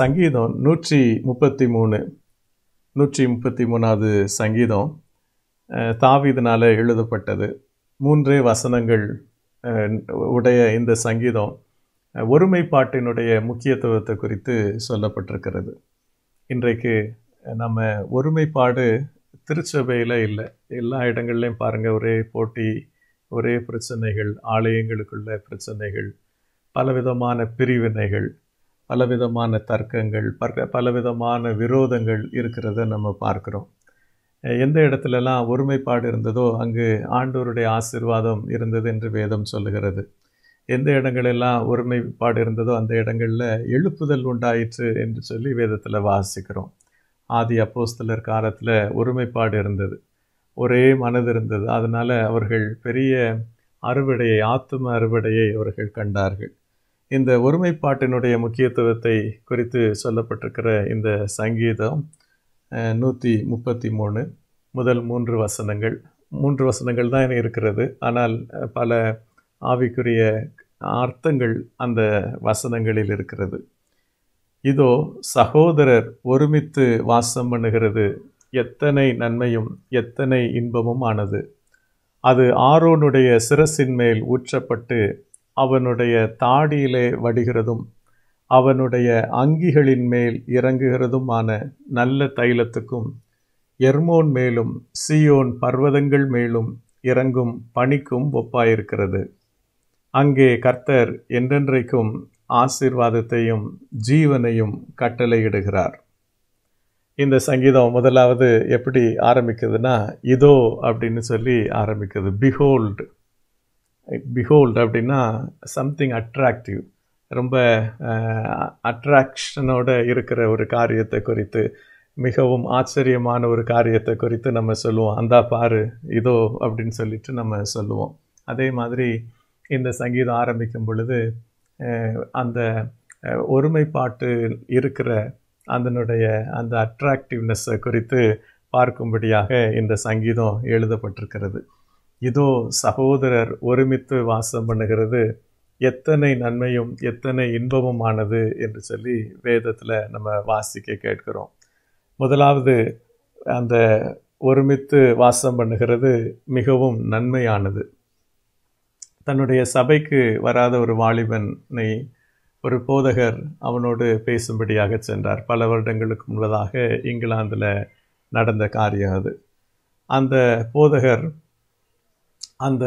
சங்கீதம் நூற்றி முப்பத்தி மூணு நூற்றி முப்பத்தி மூணாவது சங்கீதம் தாவிதனால் எழுதப்பட்டது மூன்றே வசனங்கள் உடைய இந்த சங்கீதம் ஒருமைப்பாட்டினுடைய முக்கியத்துவத்தை குறித்து சொல்லப்பட்டிருக்கிறது இன்றைக்கு நம்ம ஒருமைப்பாடு திருச்சபையில் இல்லை எல்லா இடங்கள்லையும் பாருங்கள் ஒரே போட்டி ஒரே பிரச்சனைகள் ஆலயங்களுக்குள்ள பிரச்சனைகள் பலவிதமான பிரிவினைகள் பலவிதமான தர்க்கங்கள் பல பலவிதமான விரோதங்கள் இருக்கிறத நம்ம பார்க்குறோம் எந்த இடத்துலலாம் ஒருமைப்பாடு இருந்ததோ அங்கு ஆண்டோருடைய ஆசிர்வாதம் இருந்தது என்று வேதம் சொல்லுகிறது எந்த இடங்களெல்லாம் ஒருமைப்பாடு இருந்ததோ அந்த இடங்களில் எழுப்புதல் உண்டாயிற்று என்று சொல்லி வேதத்தில் வாசிக்கிறோம் ஆதி அப்போஸ்தலர் காலத்தில் ஒருமைப்பாடு இருந்தது ஒரே மனது இருந்தது அதனால் அவர்கள் பெரிய அறுவடையை ஆத்தும அறுவடையை அவர்கள் கண்டார்கள் இந்த ஒருமைப்பாட்டினுடைய முக்கியத்துவத்தை குறித்து சொல்லப்பட்டிருக்கிற இந்த சங்கீதம் நூற்றி முப்பத்தி மூணு முதல் மூன்று வசனங்கள் மூன்று வசனங்கள் தான் இருக்கிறது ஆனால் பல ஆவிக்குரிய அர்த்தங்கள் அந்த வசனங்களில் இருக்கிறது இதோ சகோதரர் ஒருமித்து வாசம் பண்ணுகிறது எத்தனை நன்மையும் எத்தனை இன்பமும் ஆனது அது ஆரோனுடைய சிரசின் மேல் ஊற்றப்பட்டு அவனுடைய தாடியிலே வடிகிறதும் அவனுடைய அங்கிகளின் மேல் இறங்குகிறதுமான நல்ல தைலத்துக்கும் எர்மோன் மேலும் சியோன் பர்வதங்கள் மேலும் இறங்கும் பணிக்கும் ஒப்பாயிருக்கிறது அங்கே கர்த்தர் என்றென்றைக்கும் ஆசீர்வாதத்தையும் ஜீவனையும் கட்டளையிடுகிறார் இந்த சங்கீதம் முதலாவது எப்படி ஆரம்பிக்குதுன்னா இதோ அப்படின்னு சொல்லி ஆரம்பிக்குது பிஹோல்டு பிஹோல்ட் அப்படின்னா சம்திங் அட்ராக்டிவ் ரொம்ப அட்ராக்ஷனோட இருக்கிற ஒரு காரியத்தை குறித்து மிகவும் ஆச்சரியமான ஒரு காரியத்தை குறித்து நம்ம சொல்லுவோம் அந்தா பாரு இதோ அப்படின்னு சொல்லிட்டு நம்ம சொல்லுவோம் அதே மாதிரி இந்த சங்கீதம் ஆரம்பிக்கும் பொழுது அந்த ஒருமைப்பாட்டு இருக்கிற அதனுடைய அந்த அட்ராக்டிவ்னஸ்ஸை குறித்து பார்க்கும்படியாக இந்த சங்கீதம் எழுதப்பட்டிருக்கிறது இதோ சகோதரர் ஒருமித்து வாசம் பண்ணுகிறது எத்தனை நன்மையும் எத்தனை இன்பமுமானது என்று சொல்லி வேதத்தில் நம்ம வாசிக்க கேட்கிறோம் முதலாவது அந்த ஒருமித்து வாசம் பண்ணுகிறது மிகவும் நன்மையானது தன்னுடைய சபைக்கு வராத ஒரு வாலிபனை ஒரு போதகர் அவனோடு பேசும்படியாக சென்றார் பல வருடங்களுக்கு முன்னதாக இங்கிலாந்தில் நடந்த காரியம் அது அந்த போதகர் அந்த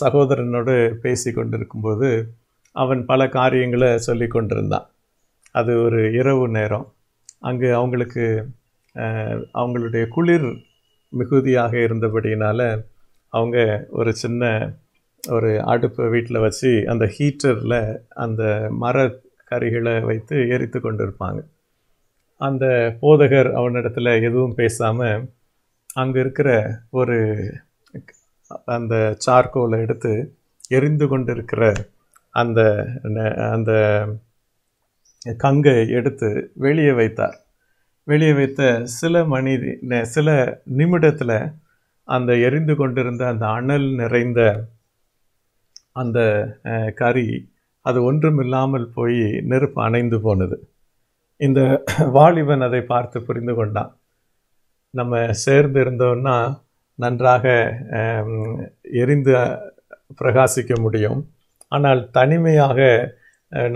சகோதரனோடு பேசி கொண்டிருக்கும்போது அவன் பல காரியங்களை சொல்லி கொண்டிருந்தான் அது ஒரு இரவு நேரம் அங்கு அவங்களுக்கு அவங்களுடைய குளிர் மிகுதியாக இருந்தபடியினால் அவங்க ஒரு சின்ன ஒரு அடுப்பை வீட்டில் வச்சு அந்த ஹீட்டரில் அந்த மர கறிகளை வைத்து எரித்து கொண்டிருப்பாங்க அந்த போதகர் அவனிடத்தில் எதுவும் பேசாமல் அங்கே இருக்கிற ஒரு அந்த சார்கோலை எடுத்து எரிந்து கொண்டிருக்கிற அந்த அந்த கங்கை எடுத்து வெளியே வைத்தார் வெளியே வைத்த சில மணி சில நிமிடத்தில் அந்த எரிந்து கொண்டிருந்த அந்த அனல் நிறைந்த அந்த கறி அது ஒன்றுமில்லாமல் போய் நெருப்பு அணைந்து போனது இந்த வாலிபன் அதை பார்த்து புரிந்து கொண்டான் நம்ம சேர்ந்து இருந்தோம்னா நன்றாக எரிந்து பிரகாசிக்க முடியும் ஆனால் தனிமையாக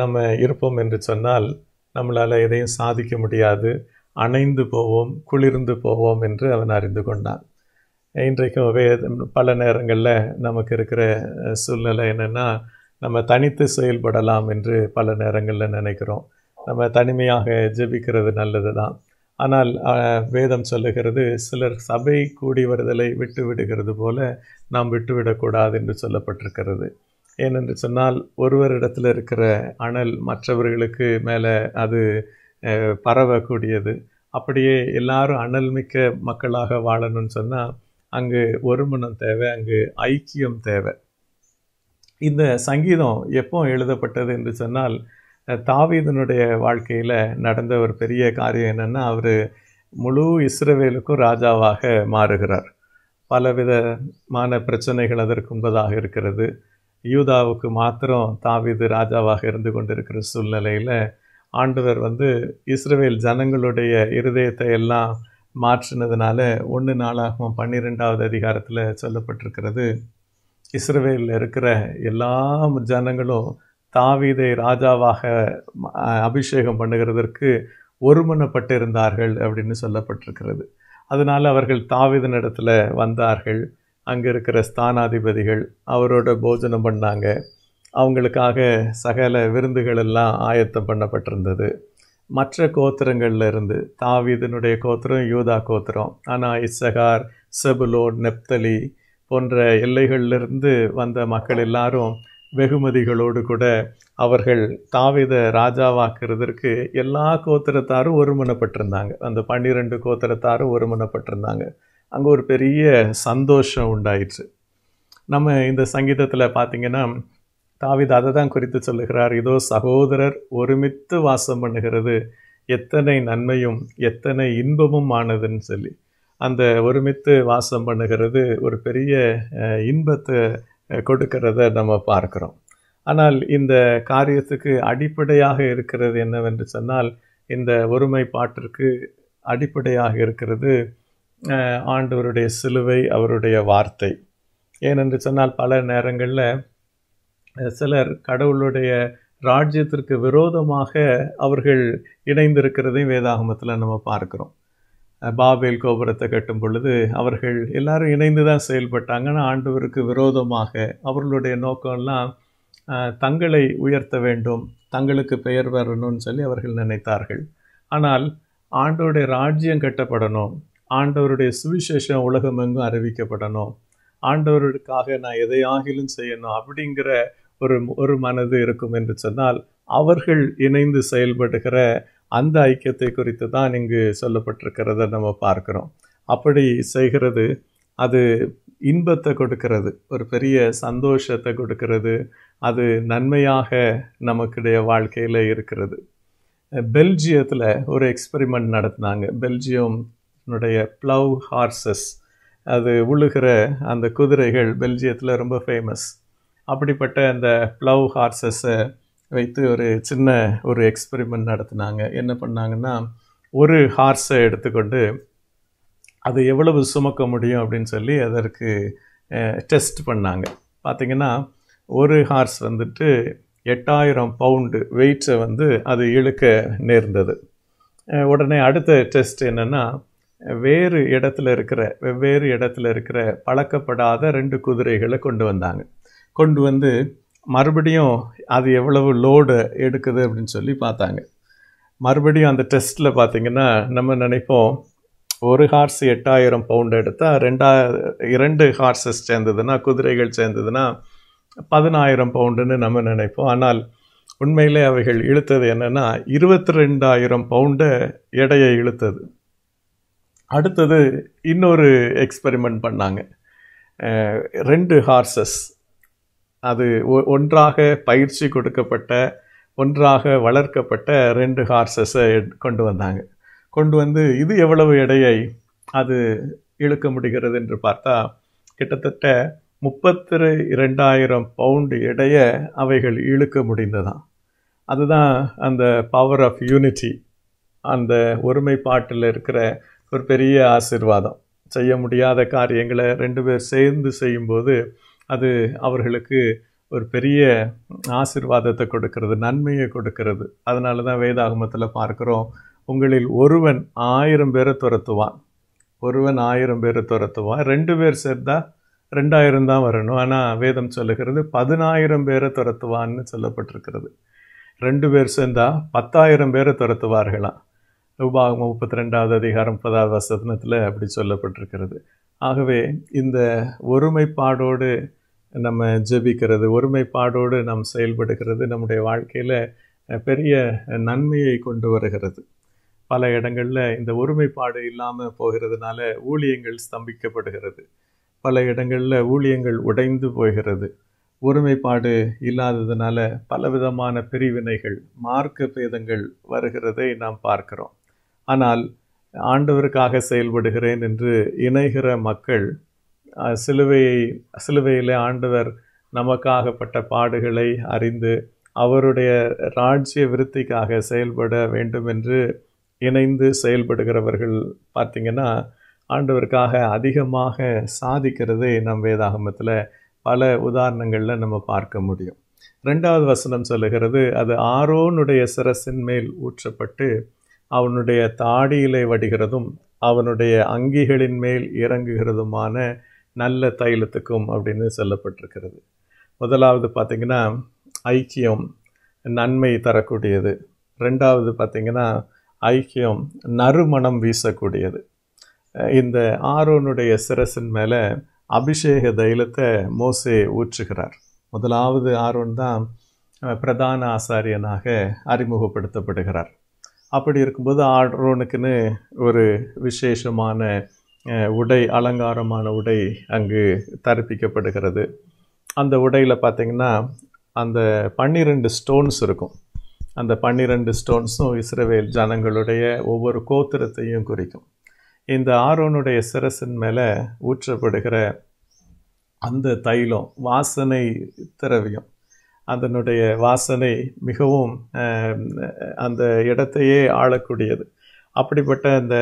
நம்ம இருப்போம் என்று சொன்னால் நம்மளால் எதையும் சாதிக்க முடியாது அணைந்து போவோம் குளிர்ந்து போவோம் என்று அவன் அறிந்து கொண்டான் இன்றைக்கும் வே பல நேரங்களில் நமக்கு இருக்கிற சூழ்நிலை என்னென்னா நம்ம தனித்து செயல்படலாம் என்று பல நேரங்களில் நினைக்கிறோம் நம்ம தனிமையாக ஜெபிக்கிறது நல்லது தான் ஆனால் வேதம் சொல்லுகிறது சிலர் சபை கூடி வருதலை விட்டு விடுகிறது போல நாம் விட்டுவிடக்கூடாது என்று சொல்லப்பட்டிருக்கிறது ஏனென்று சொன்னால் ஒருவரிடத்தில் இருக்கிற அனல் மற்றவர்களுக்கு மேலே அது பரவக்கூடியது அப்படியே எல்லாரும் அனல் மிக்க மக்களாக வாழணும்னு சொன்னால் அங்கு ஒருமணம் தேவை அங்கு ஐக்கியம் தேவை இந்த சங்கீதம் எப்போ எழுதப்பட்டது என்று சொன்னால் தாவீதனுடைய வாழ்க்கையில் நடந்த ஒரு பெரிய காரியம் என்னென்னா அவர் முழு இஸ்ரவேலுக்கும் ராஜாவாக மாறுகிறார் பலவிதமான பிரச்சனைகள் அதற்கு முன்பதாக இருக்கிறது யூதாவுக்கு மாத்திரம் தாவீது ராஜாவாக இருந்து கொண்டிருக்கிற சூழ்நிலையில் ஆண்டவர் வந்து இஸ்ரேல் ஜனங்களுடைய இருதயத்தை எல்லாம் மாற்றினதுனால ஒன்று நாளாகவும் பன்னிரெண்டாவது அதிகாரத்தில் சொல்லப்பட்டிருக்கிறது இஸ்ரேலில் இருக்கிற எல்லா ஜனங்களும் தாவீதை ராஜாவாக அபிஷேகம் பண்ணுகிறதற்கு ஒருமனப்பட்டிருந்தார்கள் அப்படின்னு சொல்லப்பட்டிருக்கிறது அதனால் அவர்கள் தாவீதன் இடத்துல வந்தார்கள் அங்கே இருக்கிற ஸ்தானாதிபதிகள் அவரோட போஜனம் பண்ணாங்க அவங்களுக்காக சகல விருந்துகள் எல்லாம் ஆயத்தம் பண்ணப்பட்டிருந்தது மற்ற கோத்திரங்களில் இருந்து தாவீதனுடைய கோத்திரம் யூதா கோத்திரம் ஆனால் இசகார் செபுலோ நெப்தலி போன்ற எல்லைகளிலிருந்து வந்த மக்கள் எல்லாரும் வெகுமதிகளோடு கூட அவர்கள் தாவித ராஜாவாக்குறதற்கு எல்லா கோத்திரத்தாரும் ஒருமனப்பட்டிருந்தாங்க அந்த பன்னிரெண்டு கோத்திரத்தாரும் ஒருமனப்பட்டிருந்தாங்க அங்கே ஒரு பெரிய சந்தோஷம் உண்டாயிற்று நம்ம இந்த சங்கீதத்தில் பார்த்திங்கன்னா தாவித அதை தான் குறித்து சொல்லுகிறார் இதோ சகோதரர் ஒருமித்து வாசம் பண்ணுகிறது எத்தனை நன்மையும் எத்தனை இன்பமும் ஆனதுன்னு சொல்லி அந்த ஒருமித்து வாசம் பண்ணுகிறது ஒரு பெரிய இன்பத்தை கொடுக்கிறத நம்ம பார்க்கிறோம் ஆனால் இந்த காரியத்துக்கு அடிப்படையாக இருக்கிறது என்னவென்று சொன்னால் இந்த ஒருமைப்பாட்டிற்கு அடிப்படையாக இருக்கிறது ஆண்டவருடைய சிலுவை அவருடைய வார்த்தை ஏனென்று சொன்னால் பல நேரங்களில் சிலர் கடவுளுடைய ராஜ்யத்திற்கு விரோதமாக அவர்கள் இணைந்திருக்கிறதையும் வேதாகமத்தில் நம்ம பார்க்குறோம் பாபேல் கோபுரத்தை கட்டும் பொழுது அவர்கள் எல்லாரும் இணைந்து தான் செயல்பட்டாங்க ஆனால் ஆண்டவருக்கு விரோதமாக அவர்களுடைய நோக்கம்லாம் தங்களை உயர்த்த வேண்டும் தங்களுக்கு பெயர் வரணும்னு சொல்லி அவர்கள் நினைத்தார்கள் ஆனால் ஆண்டவருடைய ராஜ்யம் கட்டப்படணும் ஆண்டவருடைய சுவிசேஷம் உலகமெங்கும் அறிவிக்கப்படணும் ஆண்டவருக்காக நான் எதையாகிலும் செய்யணும் அப்படிங்கிற ஒரு ஒரு மனது இருக்கும் என்று சொன்னால் அவர்கள் இணைந்து செயல்படுகிற அந்த ஐக்கியத்தை குறித்து தான் இங்கு சொல்லப்பட்டிருக்கிறத நம்ம பார்க்குறோம் அப்படி செய்கிறது அது இன்பத்தை கொடுக்கிறது ஒரு பெரிய சந்தோஷத்தை கொடுக்கிறது அது நன்மையாக நமக்குடைய வாழ்க்கையில் இருக்கிறது பெல்ஜியத்தில் ஒரு எக்ஸ்பெரிமெண்ட் நடத்தினாங்க பெல்ஜியம்னுடைய ப்ளவ் ஹார்சஸ் அது உழுகிற அந்த குதிரைகள் பெல்ஜியத்தில் ரொம்ப ஃபேமஸ் அப்படிப்பட்ட அந்த ப்ளவ் ஹார்சஸை வைத்து ஒரு சின்ன ஒரு எக்ஸ்பெரிமெண்ட் நடத்தினாங்க என்ன பண்ணாங்கன்னா ஒரு ஹார்ஸை எடுத்துக்கொண்டு அது எவ்வளவு சுமக்க முடியும் அப்படின்னு சொல்லி அதற்கு டெஸ்ட் பண்ணாங்க பார்த்திங்கன்னா ஒரு ஹார்ஸ் வந்துட்டு எட்டாயிரம் பவுண்டு வெயிட்டை வந்து அது இழுக்க நேர்ந்தது உடனே அடுத்த டெஸ்ட் என்னென்னா வேறு இடத்துல இருக்கிற வெவ்வேறு இடத்துல இருக்கிற பழக்கப்படாத ரெண்டு குதிரைகளை கொண்டு வந்தாங்க கொண்டு வந்து மறுபடியும் அது எவ்வளவு லோடு எடுக்குது அப்படின்னு சொல்லி பார்த்தாங்க மறுபடியும் அந்த டெஸ்ட்டில் பார்த்திங்கன்னா நம்ம நினைப்போம் ஒரு ஹார்ஸ் எட்டாயிரம் பவுண்டு எடுத்தால் ரெண்டா இரண்டு ஹார்ஸஸ் சேர்ந்ததுன்னா குதிரைகள் சேர்ந்ததுன்னா பதினாயிரம் பவுண்டுன்னு நம்ம நினைப்போம் ஆனால் உண்மையிலே அவைகள் இழுத்தது என்னென்னா இருபத்தி ரெண்டாயிரம் பவுண்டு எடையை இழுத்தது அடுத்தது இன்னொரு எக்ஸ்பெரிமெண்ட் பண்ணாங்க ரெண்டு ஹார்சஸ் அது ஒன்றாக பயிற்சி கொடுக்கப்பட்ட ஒன்றாக வளர்க்கப்பட்ட ரெண்டு ஹார்சஸை கொண்டு வந்தாங்க கொண்டு வந்து இது எவ்வளவு எடையை அது இழுக்க முடிகிறது என்று பார்த்தா கிட்டத்தட்ட முப்பத்தி ரெண்டாயிரம் பவுண்டு எடையை அவைகள் இழுக்க முடிந்ததான் அதுதான் அந்த பவர் ஆஃப் யூனிட்டி அந்த ஒருமைப்பாட்டில் இருக்கிற ஒரு பெரிய ஆசிர்வாதம் செய்ய முடியாத காரியங்களை ரெண்டு பேர் சேர்ந்து செய்யும்போது அது அவர்களுக்கு ஒரு பெரிய ஆசிர்வாதத்தை கொடுக்கறது நன்மையை கொடுக்கறது அதனால தான் வேதாகமத்தில் பார்க்குறோம் உங்களில் ஒருவன் ஆயிரம் பேரை துரத்துவான் ஒருவன் ஆயிரம் பேரை துரத்துவான் ரெண்டு பேர் சேர்ந்தால் ரெண்டாயிரம் தான் வரணும் ஆனால் வேதம் சொல்லுகிறது பதினாயிரம் பேரை துரத்துவான்னு சொல்லப்பட்டிருக்கிறது ரெண்டு பேர் சேர்ந்தால் பத்தாயிரம் பேரை துரத்துவார்களாம் உபாகம் முப்பத்தி ரெண்டாவது அதிகாரம் முப்பதாவது வசனத்தில் அப்படி சொல்லப்பட்டிருக்கிறது ஆகவே இந்த ஒருமைப்பாடோடு நம்ம ஜெபிக்கிறது ஒருமைப்பாடோடு நாம் செயல்படுகிறது நம்முடைய வாழ்க்கையில் பெரிய நன்மையை கொண்டு வருகிறது பல இடங்களில் இந்த ஒருமைப்பாடு இல்லாமல் போகிறதுனால ஊழியங்கள் ஸ்தம்பிக்கப்படுகிறது பல இடங்களில் ஊழியங்கள் உடைந்து போகிறது ஒருமைப்பாடு இல்லாததுனால பலவிதமான பிரிவினைகள் மார்க்க பேதங்கள் வருகிறதை நாம் பார்க்கிறோம் ஆனால் ஆண்டவருக்காக செயல்படுகிறேன் என்று இணைகிற மக்கள் சிலுவையை சிலுவையில் ஆண்டவர் நமக்காகப்பட்ட பாடுகளை அறிந்து அவருடைய ராஜ்ய விருத்திக்காக செயல்பட வேண்டும் என்று இணைந்து செயல்படுகிறவர்கள் பார்த்திங்கன்னா ஆண்டவருக்காக அதிகமாக சாதிக்கிறதை நம் வேதாகமத்தில் பல உதாரணங்களில் நம்ம பார்க்க முடியும் ரெண்டாவது வசனம் சொல்லுகிறது அது ஆரோனுடைய சிரசின் மேல் ஊற்றப்பட்டு அவனுடைய தாடியிலே வடிகிறதும் அவனுடைய அங்கிகளின் மேல் இறங்குகிறதுமான நல்ல தைலத்துக்கும் அப்படின்னு சொல்லப்பட்டிருக்கிறது முதலாவது பார்த்திங்கன்னா ஐக்கியம் நன்மை தரக்கூடியது ரெண்டாவது பார்த்திங்கன்னா ஐக்கியம் நறுமணம் வீசக்கூடியது இந்த ஆரோனுடைய சிரசின் மேலே அபிஷேக தைலத்தை மோசே ஊற்றுகிறார் முதலாவது ஆரோன் தான் பிரதான ஆசாரியனாக அறிமுகப்படுத்தப்படுகிறார் அப்படி இருக்கும்போது ஆரோனுக்குன்னு ஒரு விசேஷமான உடை அலங்காரமான உடை அங்கு தரிப்பிக்கப்படுகிறது அந்த உடையில் பார்த்திங்கன்னா அந்த பன்னிரெண்டு ஸ்டோன்ஸ் இருக்கும் அந்த பன்னிரெண்டு ஸ்டோன்ஸும் இஸ்ரவேல் ஜனங்களுடைய ஒவ்வொரு கோத்திரத்தையும் குறிக்கும் இந்த ஆரோனுடைய சிரசின் மேலே ஊற்றப்படுகிற அந்த தைலம் வாசனை திரவியம் அதனுடைய வாசனை மிகவும் அந்த இடத்தையே ஆளக்கூடியது அப்படிப்பட்ட அந்த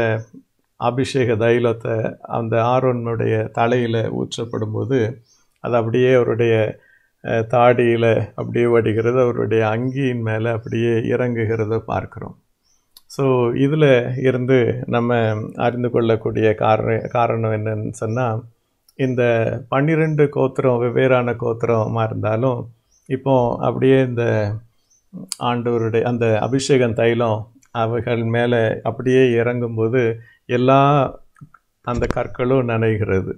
அபிஷேக தைலத்தை அந்த ஆர்வனுடைய தலையில் ஊற்றப்படும் போது அது அப்படியே அவருடைய தாடியில் அப்படியே வடிகிறது அவருடைய அங்கியின் மேலே அப்படியே இறங்குகிறத பார்க்குறோம் ஸோ இதில் இருந்து நம்ம அறிந்து கொள்ளக்கூடிய காரண காரணம் என்னன்னு சொன்னால் இந்த பன்னிரெண்டு கோத்திரம் வெவ்வேறான கோத்திரமாக இருந்தாலும் இப்போ அப்படியே இந்த ஆண்டவருடைய அந்த அபிஷேகம் தைலம் அவைகள் மேலே அப்படியே இறங்கும்போது எல்லா அந்த கற்களும் நனைகிறது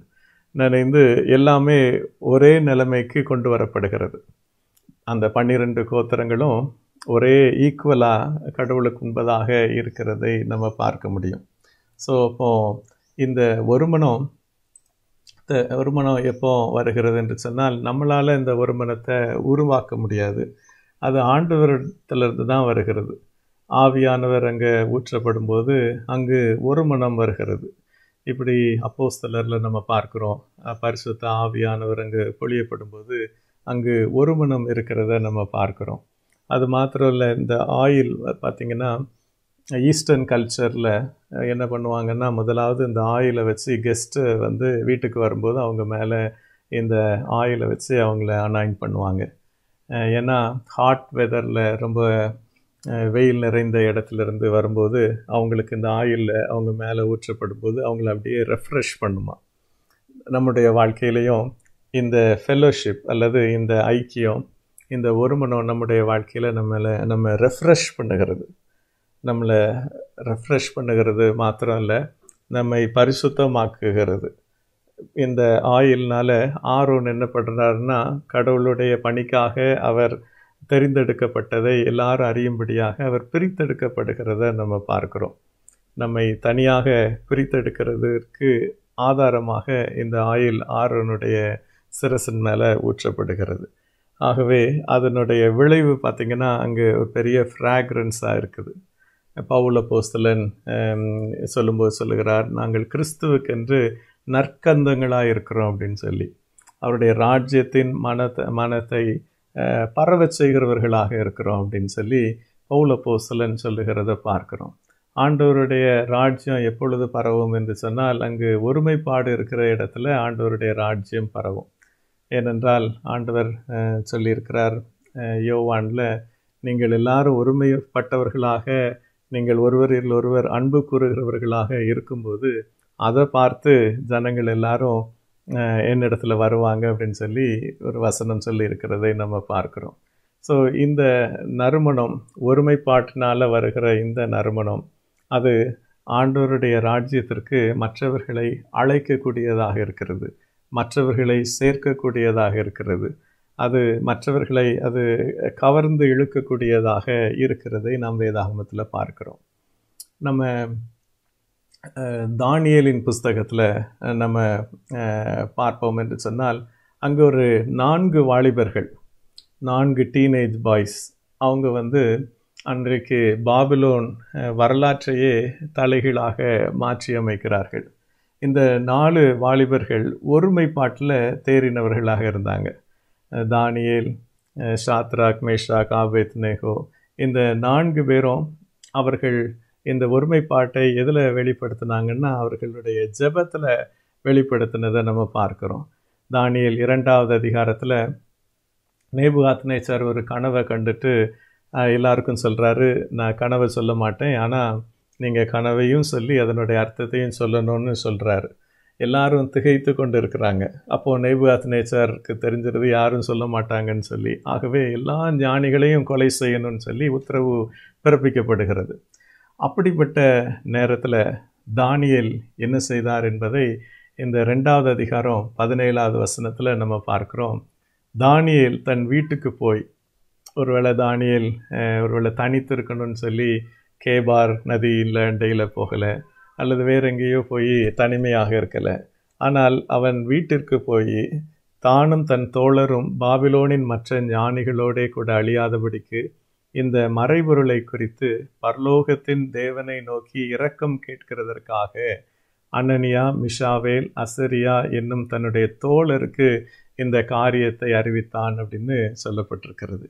நனைந்து எல்லாமே ஒரே நிலைமைக்கு கொண்டு வரப்படுகிறது அந்த பன்னிரெண்டு கோத்திரங்களும் ஒரே ஈக்குவலாக கடவுளுக்கு உண்பதாக இருக்கிறதை நம்ம பார்க்க முடியும் ஸோ அப்போது இந்த ஒருமனம் ஒருமனம் எப்போ வருகிறது என்று சொன்னால் நம்மளால் இந்த ஒருமனத்தை உருவாக்க முடியாது அது வருடத்துலேருந்து தான் வருகிறது ஆவியானவர் அங்கே ஊற்றப்படும் போது அங்கு ஒரு மனம் வருகிறது இப்படி அப்போஸ்தலரில் நம்ம பார்க்குறோம் பரிசுத்த ஆவியானவர் அங்கே பொழியப்படும் போது அங்கு ஒரு மனம் இருக்கிறத நம்ம பார்க்குறோம் அது மாத்திரம் இல்லை இந்த ஆயில் பார்த்திங்கன்னா ஈஸ்டர்ன் கல்ச்சரில் என்ன பண்ணுவாங்கன்னா முதலாவது இந்த ஆயிலை வச்சு கெஸ்ட்டு வந்து வீட்டுக்கு வரும்போது அவங்க மேலே இந்த ஆயிலை வச்சு அவங்கள அனாயின் பண்ணுவாங்க ஏன்னா ஹாட் வெதரில் ரொம்ப வெயில் நிறைந்த இடத்துலேருந்து வரும்போது அவங்களுக்கு இந்த ஆயிலில் அவங்க மேலே ஊற்றப்படும் போது அவங்கள அப்படியே ரெஃப்ரெஷ் பண்ணுமா நம்முடைய வாழ்க்கையிலையும் இந்த ஃபெல்லோஷிப் அல்லது இந்த ஐக்கியம் இந்த ஒருமனம் நம்முடைய வாழ்க்கையில் நம்மளை நம்ம ரெஃப்ரெஷ் பண்ணுகிறது நம்மளை ரெஃப்ரெஷ் பண்ணுகிறது மாத்திரம் இல்லை நம்மை பரிசுத்தமாக்குகிறது இந்த ஆயில்னால் ஆரோன் என்ன பண்ணுறாருன்னா கடவுளுடைய பணிக்காக அவர் தெரிந்தெடுக்கப்பட்டதை எல்லாரும் அறியும்படியாக அவர் பிரித்தெடுக்கப்படுகிறத நம்ம பார்க்குறோம் நம்மை தனியாக பிரித்தெடுக்கிறதுக்கு ஆதாரமாக இந்த ஆயில் ஆறனுடைய சிரசின் மேலே ஊற்றப்படுகிறது ஆகவே அதனுடைய விளைவு பார்த்திங்கன்னா அங்கே ஒரு பெரிய ஃப்ராக்ரன்ஸாக இருக்குது பவுல போஸ்தலன் சொல்லும்போது சொல்லுகிறார் நாங்கள் கிறிஸ்துவுக்கென்று நற்கந்தங்களாக இருக்கிறோம் அப்படின்னு சொல்லி அவருடைய ராஜ்யத்தின் மனத்தை மனத்தை பரவச் செய்கிறவர்களாக இருக்கிறோம் அப்படின்னு சொல்லி பௌல போசலன் சொல்லுகிறத பார்க்குறோம் ஆண்டவருடைய ராஜ்யம் எப்பொழுது பரவும் என்று சொன்னால் அங்கு ஒருமைப்பாடு இருக்கிற இடத்துல ஆண்டவருடைய ராஜ்யம் பரவும் ஏனென்றால் ஆண்டவர் சொல்லியிருக்கிறார் யோவானில் நீங்கள் எல்லாரும் ஒருமைப்பட்டவர்களாக நீங்கள் ஒருவரில் ஒருவர் அன்பு கூறுகிறவர்களாக இருக்கும்போது அதை பார்த்து ஜனங்கள் எல்லாரும் என்னிடத்துல வருவாங்க அப்படின்னு சொல்லி ஒரு வசனம் சொல்லி இருக்கிறதை நம்ம பார்க்குறோம் ஸோ இந்த நறுமணம் ஒருமைப்பாட்டினால் வருகிற இந்த நறுமணம் அது ஆண்டோருடைய ராஜ்யத்திற்கு மற்றவர்களை அழைக்கக்கூடியதாக இருக்கிறது மற்றவர்களை சேர்க்கக்கூடியதாக இருக்கிறது அது மற்றவர்களை அது கவர்ந்து இழுக்கக்கூடியதாக இருக்கிறதை நாம் வேதாகமத்தில் பார்க்குறோம் நம்ம தானியலின் புஸ்தகத்தில் நம்ம பார்ப்போம் என்று சொன்னால் அங்கே ஒரு நான்கு வாலிபர்கள் நான்கு டீனேஜ் பாய்ஸ் அவங்க வந்து அன்றைக்கு பாபிலோன் வரலாற்றையே தலைகீழாக மாற்றி அமைக்கிறார்கள் இந்த நாலு வாலிபர்கள் ஒருமைப்பாட்டில் தேறினவர்களாக இருந்தாங்க தானியேல் ஷாத்ராக் மேஷாக் ஆபேத் நேகோ இந்த நான்கு பேரும் அவர்கள் இந்த ஒருமைப்பாட்டை எதில் வெளிப்படுத்தினாங்கன்னா அவர்களுடைய ஜபத்தில் வெளிப்படுத்தினதை நம்ம பார்க்குறோம் தானியல் இரண்டாவது அதிகாரத்தில் நேபுகாத் நேச்சர் ஒரு கனவை கண்டுட்டு எல்லாருக்கும் சொல்கிறாரு நான் கனவை சொல்ல மாட்டேன் ஆனால் நீங்கள் கனவையும் சொல்லி அதனுடைய அர்த்தத்தையும் சொல்லணும்னு சொல்கிறாரு எல்லாரும் திகைத்து கொண்டு இருக்கிறாங்க அப்போது நெய்புகாத் நேச்சருக்கு தெரிஞ்சிருது யாரும் சொல்ல மாட்டாங்கன்னு சொல்லி ஆகவே எல்லா ஞானிகளையும் கொலை செய்யணும்னு சொல்லி உத்தரவு பிறப்பிக்கப்படுகிறது அப்படிப்பட்ட நேரத்தில் தானியல் என்ன செய்தார் என்பதை இந்த ரெண்டாவது அதிகாரம் பதினேழாவது வசனத்தில் நம்ம பார்க்குறோம் தானியல் தன் வீட்டுக்கு போய் ஒருவேளை தானியல் ஒருவேளை தனித்து இருக்கணும்னு சொல்லி கேபார் நதி இல்லை டெய்லில் போகலை அல்லது வேறு எங்கேயோ போய் தனிமையாக இருக்கலை ஆனால் அவன் வீட்டிற்கு போய் தானும் தன் தோழரும் பாபிலோனின் மற்ற ஞானிகளோடே கூட அழியாதபடிக்கு இந்த மறைபொருளை குறித்து பர்லோகத்தின் தேவனை நோக்கி இரக்கம் கேட்கிறதற்காக அனனியா மிஷாவேல் அசரியா என்னும் தன்னுடைய தோழருக்கு இந்த காரியத்தை அறிவித்தான் அப்படின்னு சொல்லப்பட்டிருக்கிறது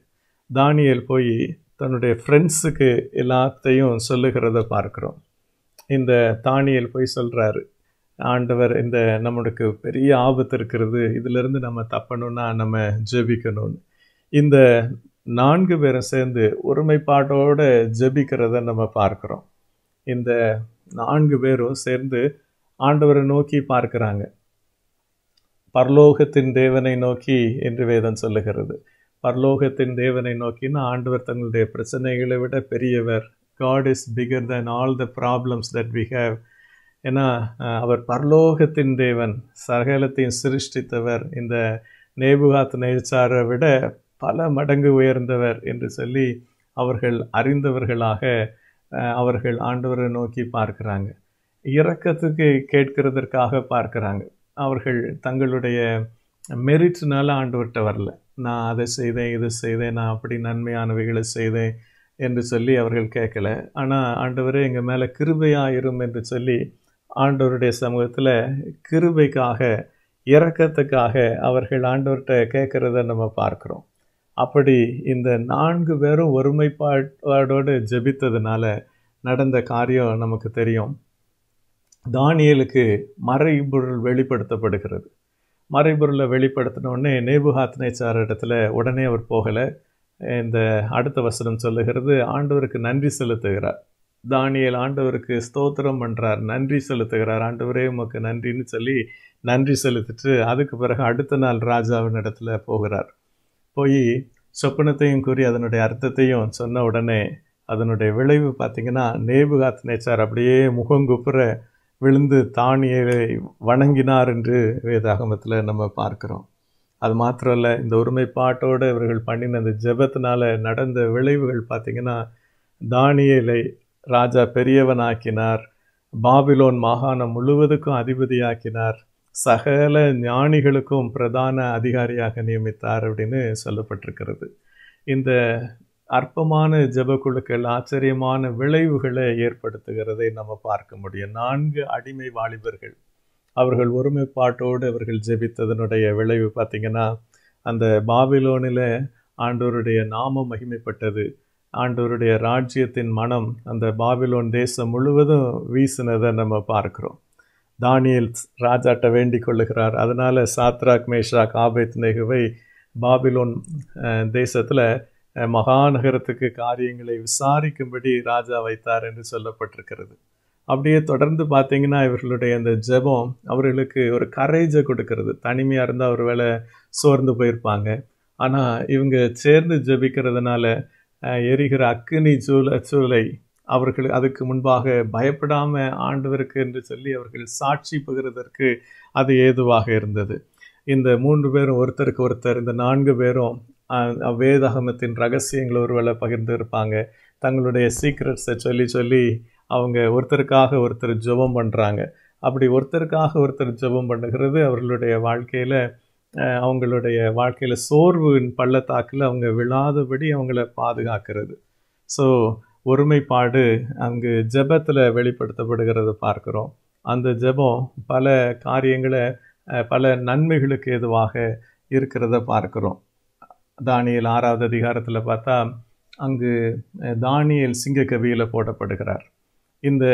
தானியல் போய் தன்னுடைய ஃப்ரெண்ட்ஸுக்கு எல்லாத்தையும் சொல்லுகிறத பார்க்குறோம் இந்த தானியல் போய் சொல்கிறாரு ஆண்டவர் இந்த நம்மளுக்கு பெரிய ஆபத்து இருக்கிறது இதிலிருந்து நம்ம தப்பணும்னா நம்ம ஜெபிக்கணும்னு இந்த நான்கு பேரும் சேர்ந்து ஒருமைப்பாட்டோடு ஜபிக்கிறத நம்ம பார்க்குறோம் இந்த நான்கு பேரும் சேர்ந்து ஆண்டவரை நோக்கி பார்க்குறாங்க பரலோகத்தின் தேவனை நோக்கி என்று வேதம் சொல்லுகிறது பரலோகத்தின் தேவனை நோக்கினா ஆண்டவர் தங்களுடைய பிரச்சனைகளை விட பெரியவர் God is bigger than all the problems that we have ஏன்னா அவர் பரலோகத்தின் தேவன் சகலத்தையும் சிருஷ்டித்தவர் இந்த நேபுகாத் நேச்சாரை விட பல மடங்கு உயர்ந்தவர் என்று சொல்லி அவர்கள் அறிந்தவர்களாக அவர்கள் ஆண்டவரை நோக்கி பார்க்கிறாங்க இறக்கத்துக்கு கேட்கிறதற்காக பார்க்குறாங்க அவர்கள் தங்களுடைய மெரிட்ஸ்னால ஆண்டவர்கிட்ட வரல நான் அதை செய்தேன் இதை செய்தேன் நான் அப்படி நன்மையானவைகளை செய்தேன் என்று சொல்லி அவர்கள் கேட்கல ஆனால் ஆண்டவரே எங்கள் மேலே கிருபையாயிரும் என்று சொல்லி ஆண்டவருடைய சமூகத்தில் கிருபைக்காக இறக்கத்துக்காக அவர்கள் ஆண்டவர்கிட்ட கேட்குறத நம்ம பார்க்குறோம் அப்படி இந்த நான்கு பேரும் ஒருமைப்பாடோடு ஜபித்ததுனால நடந்த காரியம் நமக்கு தெரியும் தானியலுக்கு மறைபொருள் வெளிப்படுத்தப்படுகிறது மறைபொருளை வெளிப்படுத்தினோடனே நேபுஹாத்னேச்சார் இடத்துல உடனே அவர் போகலை இந்த அடுத்த வசனம் சொல்லுகிறது ஆண்டவருக்கு நன்றி செலுத்துகிறார் தானியல் ஆண்டவருக்கு ஸ்தோத்திரம் பண்ணுறார் நன்றி செலுத்துகிறார் ஆண்டவரே உமக்கு நன்றின்னு சொல்லி நன்றி செலுத்திட்டு அதுக்கு பிறகு அடுத்த நாள் ராஜாவின் இடத்துல போகிறார் போய் சொப்பனத்தையும் கூறி அதனுடைய அர்த்தத்தையும் சொன்ன உடனே அதனுடைய விளைவு பார்த்திங்கன்னா காத்து நேச்சார் அப்படியே முகங்குப்புற விழுந்து தானியலை வணங்கினார் என்று வேதாகமத்தில் நம்ம பார்க்குறோம் அது மாத்திரம் இல்லை இந்த ஒருமைப்பாட்டோடு இவர்கள் பண்ணின அந்த ஜெபத்தினால் நடந்த விளைவுகள் பார்த்திங்கன்னா தானியலை ராஜா பெரியவனாக்கினார் பாபிலோன் மாகாணம் முழுவதுக்கும் அதிபதியாக்கினார் சகல ஞானிகளுக்கும் பிரதான அதிகாரியாக நியமித்தார் அப்படின்னு சொல்லப்பட்டிருக்கிறது இந்த அற்பமான ஜபக்குழுக்கள் ஆச்சரியமான விளைவுகளை ஏற்படுத்துகிறதை நம்ம பார்க்க முடியும் நான்கு அடிமை வாலிபர்கள் அவர்கள் ஒருமைப்பாட்டோடு அவர்கள் ஜெபித்ததனுடைய விளைவு பார்த்திங்கன்னா அந்த பாபிலோனில் ஆண்டோருடைய நாமம் மகிமைப்பட்டது ஆண்டோருடைய ராஜ்யத்தின் மனம் அந்த பாபிலோன் தேசம் முழுவதும் வீசினதை நம்ம பார்க்குறோம் தானியல் ராஜாட்ட வேண்டிக் கொள்ளுகிறார் அதனால் சாத்ராக் மேஷாக் ஆபேத் நெகுவை பாபிலோன் தேசத்தில் மகாநகரத்துக்கு காரியங்களை விசாரிக்கும்படி ராஜா வைத்தார் என்று சொல்லப்பட்டிருக்கிறது அப்படியே தொடர்ந்து பார்த்தீங்கன்னா இவர்களுடைய அந்த ஜெபம் அவர்களுக்கு ஒரு கரேஜை கொடுக்கறது தனிமையாக இருந்தால் ஒரு வேலை சோர்ந்து போயிருப்பாங்க ஆனால் இவங்க சேர்ந்து ஜெபிக்கிறதுனால எரிகிற அக்கினி சூழ சூளை அவர்கள் அதுக்கு முன்பாக பயப்படாமல் ஆண்டவருக்கு என்று சொல்லி அவர்கள் சாட்சி பகிர்வதற்கு அது ஏதுவாக இருந்தது இந்த மூன்று பேரும் ஒருத்தருக்கு ஒருத்தர் இந்த நான்கு பேரும் வேதாகமத்தின் ரகசியங்கள் ஒருவேளை பகிர்ந்து இருப்பாங்க தங்களுடைய சீக்ரெட்ஸை சொல்லி சொல்லி அவங்க ஒருத்தருக்காக ஒருத்தர் ஜெபம் பண்ணுறாங்க அப்படி ஒருத்தருக்காக ஒருத்தர் ஜெபம் பண்ணுகிறது அவர்களுடைய வாழ்க்கையில் அவங்களுடைய வாழ்க்கையில் சோர்வு பள்ளத்தாக்கில் அவங்க விழாதபடி அவங்கள பாதுகாக்கிறது ஸோ ஒருமைப்பாடு அங்கு ஜெபத்தில் வெளிப்படுத்தப்படுகிறத பார்க்குறோம் அந்த ஜெபம் பல காரியங்களை பல நன்மைகளுக்கு எதுவாக இருக்கிறத பார்க்குறோம் தானியல் ஆறாவது அதிகாரத்தில் பார்த்தா அங்கு தானியல் சிங்கக்கவியில் போடப்படுகிறார் இந்த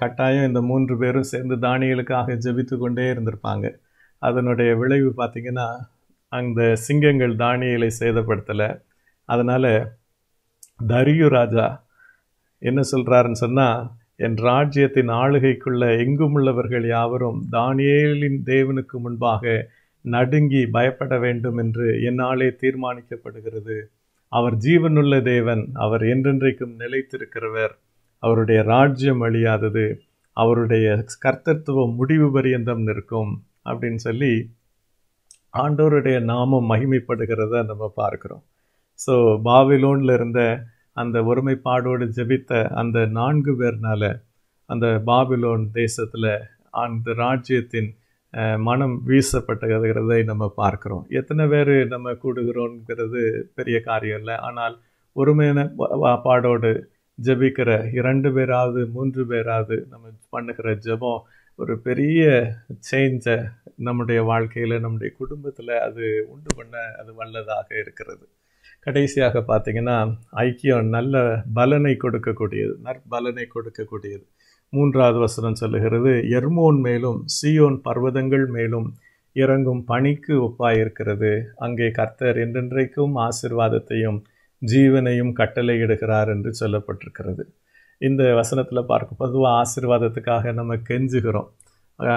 கட்டாயம் இந்த மூன்று பேரும் சேர்ந்து தானியலுக்காக ஜெபித்து கொண்டே இருந்திருப்பாங்க அதனுடைய விளைவு பார்த்திங்கன்னா அந்த சிங்கங்கள் தானியலை சேதப்படுத்தலை அதனால் தரியு ராஜா என்ன சொல்கிறாருன்னு சொன்னால் என் ராஜ்யத்தின் ஆளுகைக்குள்ள எங்கும் உள்ளவர்கள் யாவரும் தானியேலின் தேவனுக்கு முன்பாக நடுங்கி பயப்பட வேண்டும் என்று என்னாலே தீர்மானிக்கப்படுகிறது அவர் ஜீவனுள்ள தேவன் அவர் என்றென்றைக்கும் நிலைத்திருக்கிறவர் அவருடைய ராஜ்யம் அழியாதது அவருடைய கர்த்தத்துவம் முடிவு பரியந்தம் நிற்கும் அப்படின்னு சொல்லி ஆண்டோருடைய நாமம் மகிமைப்படுகிறத நம்ம பார்க்குறோம் ஸோ பாபிலோனில் இருந்த அந்த ஒருமைப்பாடோடு ஜபித்த அந்த நான்கு பேர்னால் அந்த பாபிலோன் தேசத்தில் அந்த ராஜ்யத்தின் மனம் வீசப்பட்டுகிறதை நம்ம பார்க்குறோம் எத்தனை பேர் நம்ம கூடுகிறோங்கிறது பெரிய காரியம் இல்லை ஆனால் ஒருமையான பாடோடு ஜபிக்கிற இரண்டு பேராவது மூன்று பேராவது நம்ம பண்ணுகிற ஜபம் ஒரு பெரிய சேஞ்சை நம்முடைய வாழ்க்கையில் நம்முடைய குடும்பத்தில் அது உண்டு பண்ண அது வல்லதாக இருக்கிறது கடைசியாக பார்த்திங்கன்னா ஐக்கியம் நல்ல பலனை கொடுக்கக்கூடியது நற்பலனை கொடுக்கக்கூடியது மூன்றாவது வசனம் சொல்லுகிறது எர்மோன் மேலும் சியோன் பர்வதங்கள் மேலும் இறங்கும் பணிக்கு ஒப்பாயிருக்கிறது அங்கே கர்த்தர் என்றென்றைக்கும் ஆசிர்வாதத்தையும் ஜீவனையும் கட்டளையிடுகிறார் என்று சொல்லப்பட்டிருக்கிறது இந்த வசனத்தில் பார்க்க பொதுவாக ஆசிர்வாதத்துக்காக நம்ம கெஞ்சுகிறோம்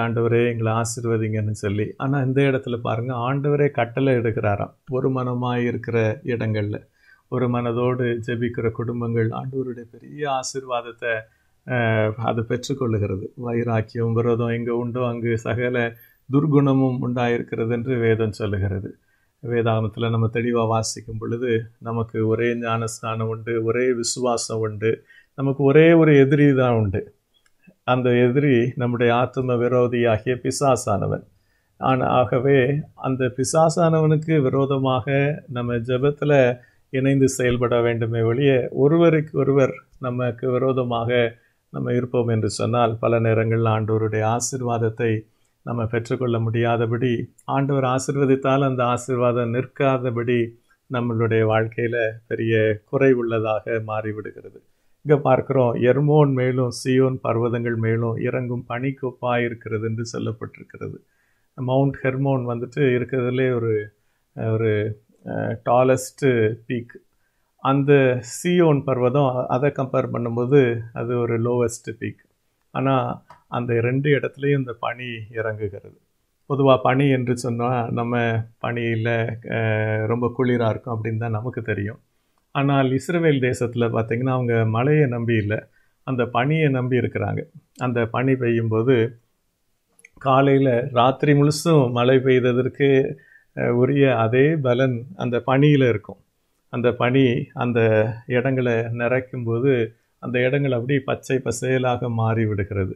ஆண்டவரே எங்களை ஆசிர்வதிங்கன்னு சொல்லி ஆனால் இந்த இடத்துல பாருங்கள் ஆண்டவரே கட்டளை எடுக்கிறாராம் ஒரு மனமாக இருக்கிற இடங்களில் ஒரு மனதோடு ஜெபிக்கிற குடும்பங்கள் ஆண்டவருடைய பெரிய ஆசிர்வாதத்தை அதை பெற்றுக்கொள்ளுகிறது வைராக்கியம் விரதம் எங்கே உண்டோ அங்கு சகல துர்குணமும் உண்டாயிருக்கிறது என்று வேதம் சொல்லுகிறது வேதாகமத்தில் நம்ம தெளிவாக வாசிக்கும் பொழுது நமக்கு ஒரே ஞானஸ்தானம் உண்டு ஒரே விசுவாசம் உண்டு நமக்கு ஒரே ஒரு எதிரி தான் உண்டு அந்த எதிரி நம்முடைய ஆத்ம விரோதியாகிய பிசாசானவன் ஆனால் ஆகவே அந்த பிசாசானவனுக்கு விரோதமாக நம்ம ஜபத்தில் இணைந்து செயல்பட வேண்டுமே வழியே ஒருவருக்கு ஒருவர் நமக்கு விரோதமாக நம்ம இருப்போம் என்று சொன்னால் பல நேரங்களில் ஆண்டவருடைய ஆசிர்வாதத்தை நம்ம பெற்றுக்கொள்ள முடியாதபடி ஆண்டவர் ஆசிர்வதித்தால் அந்த ஆசிர்வாதம் நிற்காதபடி நம்மளுடைய வாழ்க்கையில் பெரிய குறைவுள்ளதாக மாறிவிடுகிறது இங்கே பார்க்குறோம் எர்மோன் மேலும் சியோன் பர்வதங்கள் மேலும் இறங்கும் பனிக்கொப்பாக இருக்கிறது என்று சொல்லப்பட்டிருக்கிறது மவுண்ட் ஹெர்மோன் வந்துட்டு இருக்கிறதுலே ஒரு ஒரு டாலஸ்ட்டு பீக் அந்த சியோன் பர்வதம் அதை கம்பேர் பண்ணும்போது அது ஒரு லோவஸ்ட்டு பீக் ஆனால் அந்த ரெண்டு இடத்துலையும் இந்த பனி இறங்குகிறது பொதுவாக பனி என்று சொன்னால் நம்ம பனியில் ரொம்ப குளிராக இருக்கும் அப்படின்னு தான் நமக்கு தெரியும் ஆனால் இஸ்ரேல் தேசத்தில் பார்த்திங்கன்னா அவங்க மழையை நம்பி இல்லை அந்த பனியை நம்பி இருக்கிறாங்க அந்த பனி பெய்யும்போது காலையில் ராத்திரி முழுசும் மழை பெய்ததற்கு உரிய அதே பலன் அந்த பனியில் இருக்கும் அந்த பனி அந்த இடங்களை நிறைக்கும்போது அந்த இடங்கள் அப்படியே பச்சை பசேலாக மாறி விடுகிறது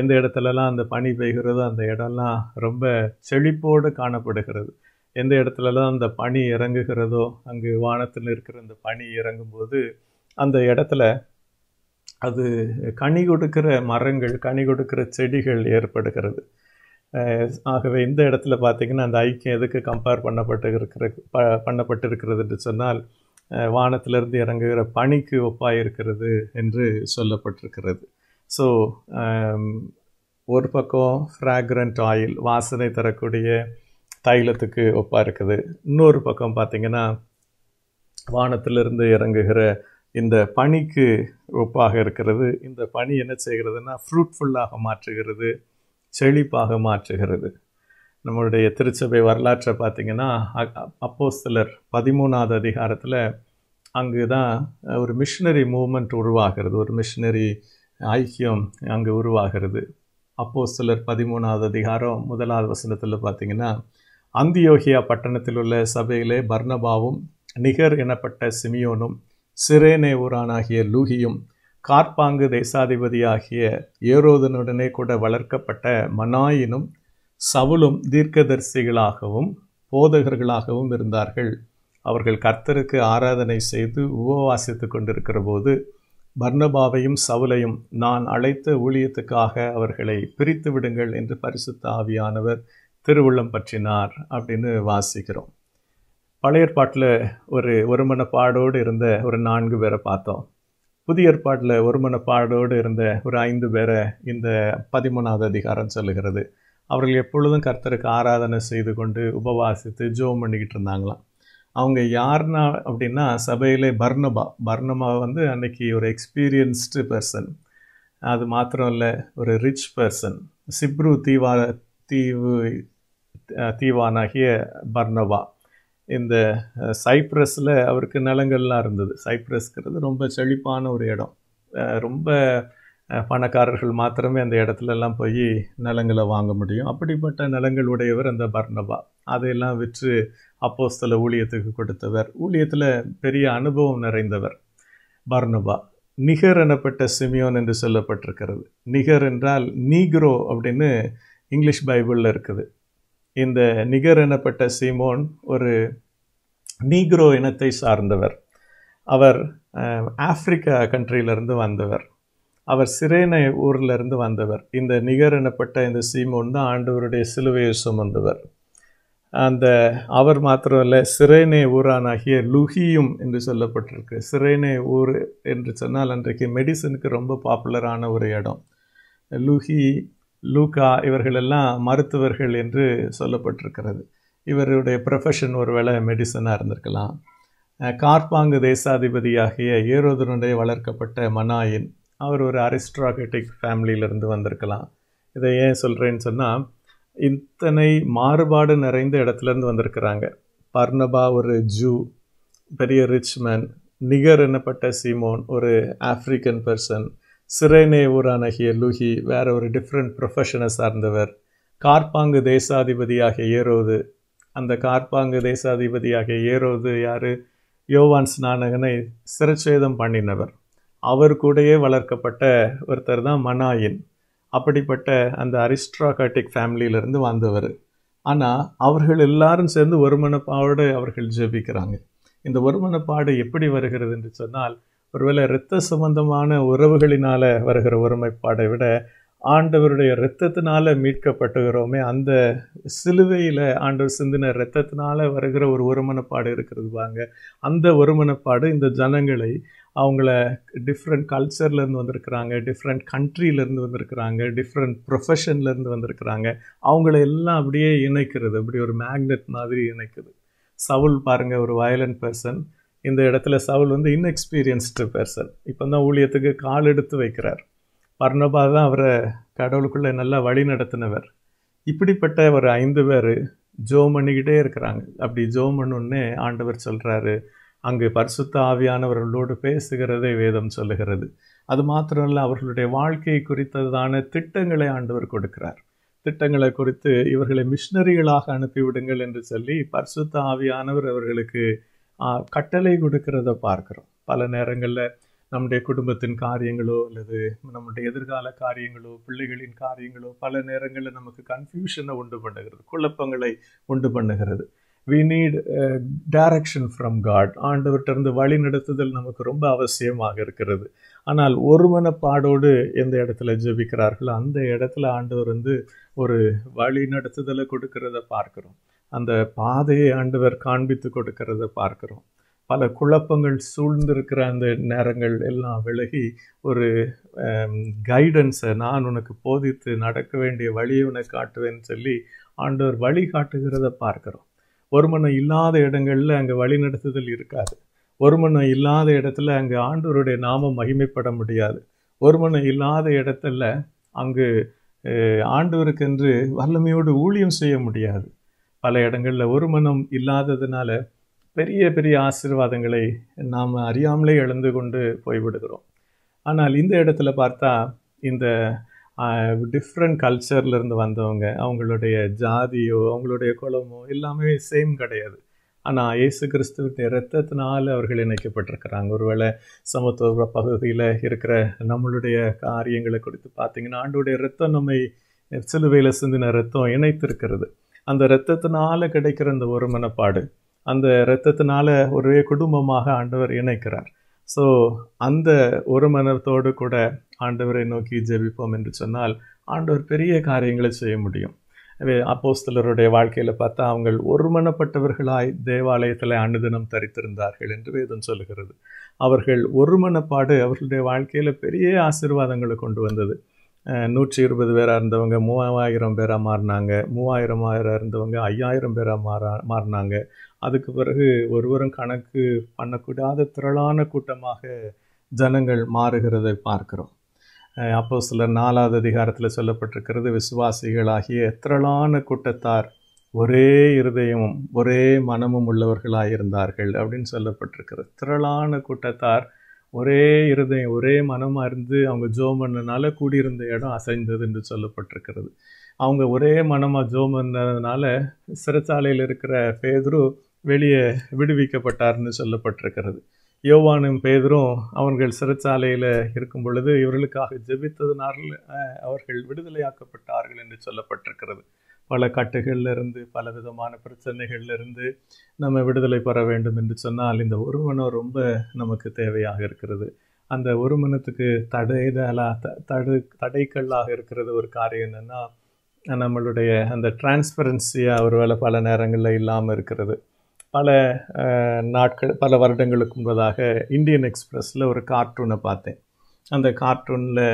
எந்த இடத்துலலாம் அந்த பனி பெய்கிறதோ அந்த இடம்லாம் ரொம்ப செழிப்போடு காணப்படுகிறது எந்த இடத்துலலாம் அந்த பனி இறங்குகிறதோ அங்கு வானத்தில் இருக்கிற அந்த பனி இறங்கும்போது அந்த இடத்துல அது கனி கொடுக்கிற மரங்கள் கனி கொடுக்கிற செடிகள் ஏற்படுகிறது ஆகவே இந்த இடத்துல பார்த்திங்கன்னா அந்த ஐக்கியம் எதுக்கு கம்பேர் பண்ணப்பட்டு இருக்கிற ப பண்ணப்பட்டிருக்கிறது என்று சொன்னால் வானத்திலிருந்து இறங்குகிற பனிக்கு ஒப்பாக இருக்கிறது என்று சொல்லப்பட்டிருக்கிறது ஸோ ஒரு பக்கம் ஃப்ராக்ரண்ட் ஆயில் வாசனை தரக்கூடிய தைலத்துக்கு ஒப்பாக இருக்குது இன்னொரு பக்கம் பார்த்திங்கன்னா வானத்திலிருந்து இறங்குகிற இந்த பனிக்கு ஒப்பாக இருக்கிறது இந்த பனி என்ன செய்கிறதுனா ஃப்ரூட்ஃபுல்லாக மாற்றுகிறது செழிப்பாக மாற்றுகிறது நம்மளுடைய திருச்சபை வரலாற்றை பார்த்திங்கன்னா அப்போ சிலர் பதிமூணாவது அதிகாரத்தில் அங்கு தான் ஒரு மிஷினரி மூமெண்ட் உருவாகிறது ஒரு மிஷினரி ஐக்கியம் அங்கே உருவாகிறது அப்போ சிலர் பதிமூணாவது அதிகாரம் முதலாவது வசனத்தில் பார்த்திங்கன்னா அந்தியோகியா பட்டணத்தில் உள்ள சபையிலே பர்ணபாவும் நிகர் எனப்பட்ட சிமியோனும் சிரேனே ஊரானாகிய லூகியும் கார்பாங்கு தேசாதிபதியாகிய ஏரோதனுடனே கூட வளர்க்கப்பட்ட மனாயினும் சவுலும் தீர்க்கதரிசிகளாகவும் போதகர்களாகவும் இருந்தார்கள் அவர்கள் கர்த்தருக்கு ஆராதனை செய்து உபவாசித்து கொண்டிருக்கிற போது பர்ணபாவையும் சவுலையும் நான் அழைத்த ஊழியத்துக்காக அவர்களை பிரித்து விடுங்கள் என்று பரிசுத்த ஆவியானவர் திருவுள்ளம் பற்றினார் அப்படின்னு வாசிக்கிறோம் பழைய ஏற்பாட்டில் ஒரு ஒருமன பாடோடு இருந்த ஒரு நான்கு பேரை பார்த்தோம் புதிய ஏற்பாட்டில் ஒருமன பாடோடு இருந்த ஒரு ஐந்து பேரை இந்த பதிமூணாவது அதிகாரம் சொல்லுகிறது அவர்கள் எப்பொழுதும் கர்த்தருக்கு ஆராதனை செய்து கொண்டு உபவாசித்து ஜோம் பண்ணிக்கிட்டு இருந்தாங்களாம் அவங்க யார்னா அப்படின்னா சபையில் பர்ணபா பர்ணபா வந்து அன்னைக்கு ஒரு எக்ஸ்பீரியன்ஸ்டு பர்சன் அது மாத்திரம் இல்லை ஒரு ரிச் பர்சன் சிப்ரு தீவா தீவு தீவானாகிய பர்னவா இந்த சைப்ரஸில் அவருக்கு நிலங்கள்லாம் இருந்தது சைப்ரஸ்கிறது ரொம்ப செழிப்பான ஒரு இடம் ரொம்ப பணக்காரர்கள் மாத்திரமே அந்த இடத்துலலாம் போய் நிலங்களை வாங்க முடியும் அப்படிப்பட்ட நிலங்கள் உடையவர் அந்த பர்ணபா அதையெல்லாம் விற்று அப்போஸ்தல ஊழியத்துக்கு கொடுத்தவர் ஊழியத்தில் பெரிய அனுபவம் நிறைந்தவர் பர்னபா நிகர் எனப்பட்ட சிமியோன் என்று சொல்லப்பட்டிருக்கிறது நிகர் என்றால் நீக்ரோ அப்படின்னு இங்கிலீஷ் பைபிளில் இருக்குது இந்த நிகர் எனப்பட்ட சீமோன் ஒரு நீக்ரோ இனத்தை சார்ந்தவர் அவர் ஆப்பிரிக்கா கண்ட்ரியிலிருந்து வந்தவர் அவர் சிரேனை ஊர்லேருந்து வந்தவர் இந்த நிகர் எனப்பட்ட இந்த சீமோன் தான் ஆண்டவருடைய சிலுவையை சுமந்தவர் அந்த அவர் மாத்திரம் இல்லை சிரேனே ஊரானாகிய லுஹியும் என்று சொல்லப்பட்டிருக்கு சிரேனே ஊர் என்று சொன்னால் அன்றைக்கு மெடிசனுக்கு ரொம்ப பாப்புலரான ஒரு இடம் லுஹி லூகா இவர்களெல்லாம் மருத்துவர்கள் என்று சொல்லப்பட்டிருக்கிறது இவருடைய ப்ரொஃபஷன் ஒரு மெடிசனாக இருந்திருக்கலாம் கார்பாங்கு தேசாதிபதியாகிய ஏரோதனுடைய வளர்க்கப்பட்ட மனாயின் அவர் ஒரு அரிஸ்ட்ராகட்டிக் ஃபேமிலியிலிருந்து வந்திருக்கலாம் இதை ஏன் சொல்கிறேன்னு சொன்னால் இத்தனை மாறுபாடு நிறைந்த இடத்துலேருந்து வந்திருக்கிறாங்க பர்ணபா ஒரு ஜூ பெரிய ரிச்மேன் நிகர் என்னப்பட்ட சீமோன் ஒரு ஆஃப்ரிக்கன் பர்சன் ஊர் ஊரானகிய லூஹி வேற ஒரு டிஃப்ரெண்ட் ப்ரொஃபஷனை சார்ந்தவர் கார்பாங்கு தேசாதிபதியாக ஏறோது அந்த கார்பாங்கு தேசாதிபதியாக ஏறோது யார் யோவான் ஸ்நானகனை சிறச்சேதம் பண்ணினவர் அவர் கூடயே வளர்க்கப்பட்ட ஒருத்தர் தான் மனாயின் அப்படிப்பட்ட அந்த அரிஸ்ட்ராகாட்டிக் ஃபேமிலியிலேருந்து வந்தவர் ஆனால் அவர்கள் எல்லாரும் சேர்ந்து ஒருமனப்பாடு அவர்கள் ஜெபிக்கிறாங்க இந்த ஒருமனப்பாடு எப்படி வருகிறது என்று சொன்னால் ஒருவேளை இரத்த சம்பந்தமான உறவுகளினால் வருகிற ஒருமைப்பாடை விட ஆண்டவருடைய இரத்தத்தினால் மீட்கப்பட்டுகிறோமே அந்த சிலுவையில் ஆண்டவர் சிந்தின இரத்தத்தினால் வருகிற ஒரு ஒருமனப்பாடு இருக்கிறது வாங்க அந்த ஒருமனப்பாடு இந்த ஜனங்களை அவங்கள டிஃப்ரெண்ட் கல்ச்சர்லேருந்து வந்திருக்கிறாங்க டிஃப்ரெண்ட் கண்ட்ரிலேருந்து வந்திருக்கிறாங்க டிஃப்ரெண்ட் ப்ரொஃபஷன்லேருந்து வந்திருக்கிறாங்க அவங்கள எல்லாம் அப்படியே இணைக்கிறது அப்படி ஒரு மேக்னெட் மாதிரி இணைக்குது சவுல் பாருங்கள் ஒரு வயலண்ட் பர்சன் இந்த இடத்துல சவுல் வந்து இன்எக்ஸ்பீரியன்ஸ்டு பர்சன் இப்போ தான் ஊழியத்துக்கு கால் எடுத்து வைக்கிறார் பர்ணபா தான் அவரை கடவுளுக்குள்ளே நல்லா வழி நடத்தினவர் இப்படிப்பட்ட ஒரு ஐந்து பேர் ஜோ பண்ணிக்கிட்டே இருக்கிறாங்க அப்படி ஜோம் பண்ணுன்னே ஆண்டவர் சொல்கிறாரு அங்கே பரிசுத்த ஆவியானவர்களோடு பேசுகிறதே வேதம் சொல்லுகிறது அது மாத்திரமல்ல அவர்களுடைய வாழ்க்கையை குறித்ததான திட்டங்களை ஆண்டவர் கொடுக்கிறார் திட்டங்களை குறித்து இவர்களை மிஷினரிகளாக அனுப்பிவிடுங்கள் என்று சொல்லி பரிசுத்த ஆவியானவர் அவர்களுக்கு கட்டளை கொடுக்கிறத பார்க்குறோம் பல நேரங்களில் நம்முடைய குடும்பத்தின் காரியங்களோ அல்லது நம்முடைய எதிர்கால காரியங்களோ பிள்ளைகளின் காரியங்களோ பல நேரங்களில் நமக்கு கன்ஃபியூஷனை உண்டு பண்ணுகிறது குழப்பங்களை உண்டு பண்ணுகிறது we need direction from God ஆண்டவர்கிட்ட வழி நடத்துதல் நமக்கு ரொம்ப அவசியமாக இருக்கிறது ஆனால் ஒருமனப்பாடோடு எந்த இடத்துல ஜெபிக்கிறார்களோ அந்த இடத்துல ஆண்டவர் வந்து ஒரு வழி நடத்துதலை கொடுக்கிறத பார்க்குறோம் அந்த பாதையை ஆண்டவர் காண்பித்து கொடுக்கிறத பார்க்குறோம் பல குழப்பங்கள் சூழ்ந்திருக்கிற அந்த நேரங்கள் எல்லாம் விலகி ஒரு கைடன்ஸை நான் உனக்கு போதித்து நடக்க வேண்டிய வழியை உனக்கு காட்டுவேன்னு சொல்லி ஆண்டவர் வழி காட்டுகிறத பார்க்குறோம் ஒருமனம் இல்லாத இடங்களில் அங்கே வழிநடத்துதல் இருக்காது ஒருமனம் இல்லாத இடத்துல அங்கே ஆண்டவருடைய நாமம் மகிமைப்பட முடியாது ஒருமனம் இல்லாத இடத்துல அங்கு ஆண்டவருக்கென்று வல்லமையோடு ஊழியம் செய்ய முடியாது பல இடங்களில் ஒரு மனம் இல்லாததுனால பெரிய பெரிய ஆசிர்வாதங்களை நாம் அறியாமலே இழந்து கொண்டு போய்விடுகிறோம் ஆனால் இந்த இடத்துல பார்த்தா இந்த டிஃப்ரெண்ட் கல்ச்சர்லேருந்து வந்தவங்க அவங்களுடைய ஜாதியோ அவங்களுடைய குலமோ எல்லாமே சேம் கிடையாது ஆனால் இயேசு கிறிஸ்துவின் இரத்தத்தினால் அவர்கள் இணைக்கப்பட்டிருக்கிறாங்க ஒருவேளை சமத்துவ பகுதியில் இருக்கிற நம்மளுடைய காரியங்களை குறித்து பார்த்திங்கன்னா ஆண்டோடைய இரத்தம் நம்மை சிலுவையில் சிந்தின இரத்தம் இணைத்திருக்கிறது அந்த இரத்தத்தினால கிடைக்கிற அந்த ஒரு மனப்பாடு அந்த இரத்தத்தினால ஒரே குடும்பமாக ஆண்டவர் இணைக்கிறார் ஸோ அந்த ஒரு மனத்தோடு கூட ஆண்டவரை நோக்கி ஜெபிப்போம் என்று சொன்னால் ஆண்டவர் பெரிய காரியங்களை செய்ய முடியும் அப்போஸ்தலருடைய வாழ்க்கையில் பார்த்தா ஒரு ஒருமனப்பட்டவர்களாய் தேவாலயத்தில் அனுதினம் தரித்திருந்தார்கள் என்று வேதம் சொல்கிறது அவர்கள் ஒருமனப்பாடு அவர்களுடைய வாழ்க்கையில் பெரிய ஆசீர்வாதங்களை கொண்டு வந்தது நூற்றி இருபது பேராக இருந்தவங்க மூவாயிரம் பேராக மாறினாங்க மூவாயிரம் ஆயிரம் இருந்தவங்க ஐயாயிரம் பேராக மாறா மாறினாங்க அதுக்கு பிறகு ஒருவரும் கணக்கு பண்ணக்கூடாத திரளான கூட்டமாக ஜனங்கள் மாறுகிறதை பார்க்கிறோம் அப்போ சில நாலாவது அதிகாரத்தில் சொல்லப்பட்டிருக்கிறது விசுவாசிகளாகிய திரளான கூட்டத்தார் ஒரே இருதயமும் ஒரே மனமும் உள்ளவர்களாக இருந்தார்கள் அப்படின்னு சொல்லப்பட்டிருக்கிறது திரளான கூட்டத்தார் ஒரே இருதயம் ஒரே மனமாக இருந்து அவங்க ஜோம் பண்ணனால கூடியிருந்த இடம் அசைந்தது என்று சொல்லப்பட்டிருக்கிறது அவங்க ஒரே மனமாக ஜோம் பண்ணதுனால சிறைச்சாலையில் இருக்கிற பேதரும் வெளியே விடுவிக்கப்பட்டார்னு சொல்லப்பட்டிருக்கிறது யோவானும் பேதரும் அவர்கள் சிறைச்சாலையில் இருக்கும் பொழுது இவர்களுக்காக ஜெபித்ததுனால அவர்கள் விடுதலையாக்கப்பட்டார்கள் என்று சொல்லப்பட்டிருக்கிறது பல கட்டுகளிலிருந்து பல விதமான பிரச்சனைகளிலிருந்து நம்ம விடுதலை பெற வேண்டும் என்று சொன்னால் இந்த ஒரு மனம் ரொம்ப நமக்கு தேவையாக இருக்கிறது அந்த ஒரு மனத்துக்கு தடைதலா த தடு தடைக்கல்லாக இருக்கிறது ஒரு காரியம் என்னென்னா நம்மளுடைய அந்த டிரான்ஸ்பரன்சியாக ஒருவேளை பல நேரங்களில் இல்லாமல் இருக்கிறது பல நாட்கள் பல வருடங்களுக்கு முன்பதாக இந்தியன் எக்ஸ்பிரஸில் ஒரு கார்ட்டூனை பார்த்தேன் அந்த கார்ட்டூனில்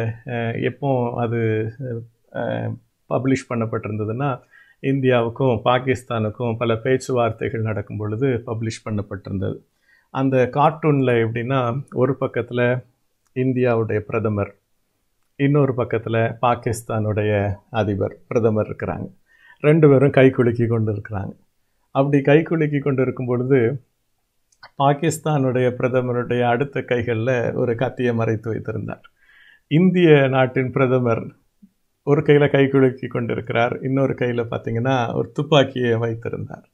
எப்போ அது பப்ளிஷ் பண்ணப்பட்டிருந்ததுன்னா இந்தியாவுக்கும் பாகிஸ்தானுக்கும் பல பேச்சுவார்த்தைகள் நடக்கும் பொழுது பப்ளிஷ் பண்ணப்பட்டிருந்தது அந்த கார்ட்டூனில் எப்படின்னா ஒரு பக்கத்தில் இந்தியாவுடைய பிரதமர் இன்னொரு பக்கத்தில் பாகிஸ்தானுடைய அதிபர் பிரதமர் இருக்கிறாங்க ரெண்டு பேரும் கை குலுக்கி கொண்டு இருக்கிறாங்க அப்படி கை குலுக்கி கொண்டு இருக்கும் பொழுது பாகிஸ்தானுடைய பிரதமருடைய அடுத்த கைகளில் ஒரு கத்தியை மறைத்து வைத்திருந்தார் இந்திய நாட்டின் பிரதமர் ஒரு கையில் கை குலுக்கி கொண்டிருக்கிறார் இன்னொரு கையில் பார்த்தீங்கன்னா ஒரு துப்பாக்கியை வைத்திருந்தார்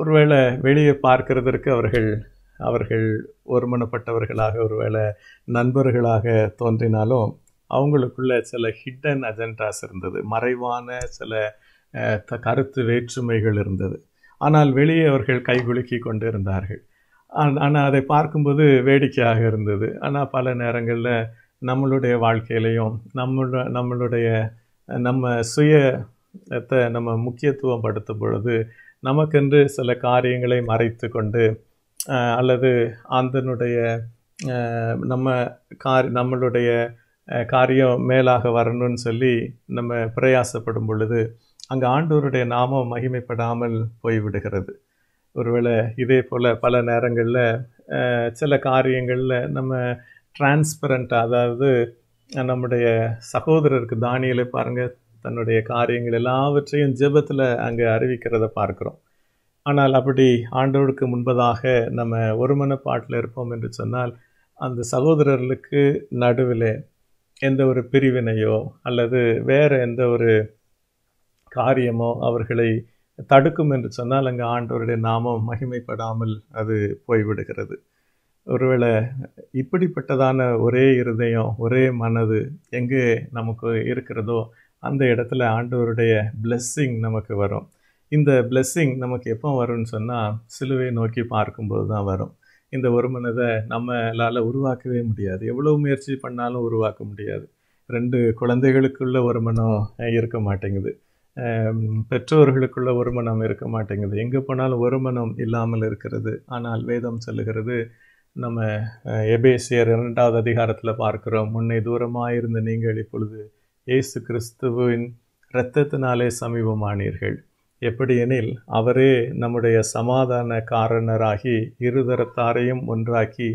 ஒருவேளை வெளியே பார்க்கிறதற்கு அவர்கள் அவர்கள் ஒருமனப்பட்டவர்களாக ஒருவேளை நண்பர்களாக தோன்றினாலும் அவங்களுக்குள்ள சில ஹிட்டன் அஜெண்டாஸ் இருந்தது மறைவான சில கருத்து வேற்றுமைகள் இருந்தது ஆனால் வெளியே அவர்கள் கைகுலுக்கி கொண்டு இருந்தார்கள் ஆனால் அதை பார்க்கும்போது வேடிக்கையாக இருந்தது ஆனால் பல நேரங்களில் நம்மளுடைய வாழ்க்கையிலையும் நம்மளோட நம்மளுடைய நம்ம சுயத்தை நம்ம முக்கியத்துவம் படுத்தும் பொழுது நமக்கென்று சில காரியங்களை மறைத்து கொண்டு அல்லது அந்தனுடைய நம்ம கார் நம்மளுடைய காரியம் மேலாக வரணும்னு சொல்லி நம்ம பிரயாசப்படும் பொழுது அங்கே ஆண்டோருடைய நாமம் மகிமைப்படாமல் போய்விடுகிறது ஒருவேளை இதே போல் பல நேரங்களில் சில காரியங்களில் நம்ம டிரான்ஸ்பரண்ட்டாக அதாவது நம்முடைய சகோதரருக்கு தானியலை பாருங்கள் தன்னுடைய காரியங்கள் எல்லாவற்றையும் ஜெபத்தில் அங்கே அறிவிக்கிறத பார்க்குறோம் ஆனால் அப்படி ஆண்டவருக்கு முன்பதாக நம்ம ஒருமன பாட்டில் இருப்போம் என்று சொன்னால் அந்த சகோதரர்களுக்கு நடுவில் எந்த ஒரு பிரிவினையோ அல்லது வேறு எந்த ஒரு காரியமோ அவர்களை தடுக்கும் என்று சொன்னால் அங்கே ஆண்டவருடைய நாமம் மகிமைப்படாமல் அது போய்விடுகிறது ஒருவேளை இப்படிப்பட்டதான ஒரே இருதயம் ஒரே மனது எங்கே நமக்கு இருக்கிறதோ அந்த இடத்துல ஆண்டவருடைய பிளெஸ்ஸிங் நமக்கு வரும் இந்த பிளெஸ்ஸிங் நமக்கு எப்போ வரும்னு சொன்னால் சிலுவை நோக்கி பார்க்கும்போது தான் வரும் இந்த ஒரு மனதை நம்மளால் உருவாக்கவே முடியாது எவ்வளோ முயற்சி பண்ணாலும் உருவாக்க முடியாது ரெண்டு குழந்தைகளுக்குள்ள ஒரு மனம் இருக்க மாட்டேங்குது பெற்றோர்களுக்குள்ள ஒரு மனம் இருக்க மாட்டேங்குது எங்கே போனாலும் ஒரு மனம் இல்லாமல் இருக்கிறது ஆனால் வேதம் சொல்லுகிறது நம்ம எபேசியர் இரண்டாவது அதிகாரத்தில் பார்க்குறோம் முன்னே தூரமாக இருந்த நீங்கள் இப்பொழுது இயேசு கிறிஸ்துவின் இரத்தத்தினாலே சமீபமானீர்கள் எப்படியெனில் அவரே நம்முடைய சமாதான காரணராகி இருதரத்தாரையும் ஒன்றாக்கி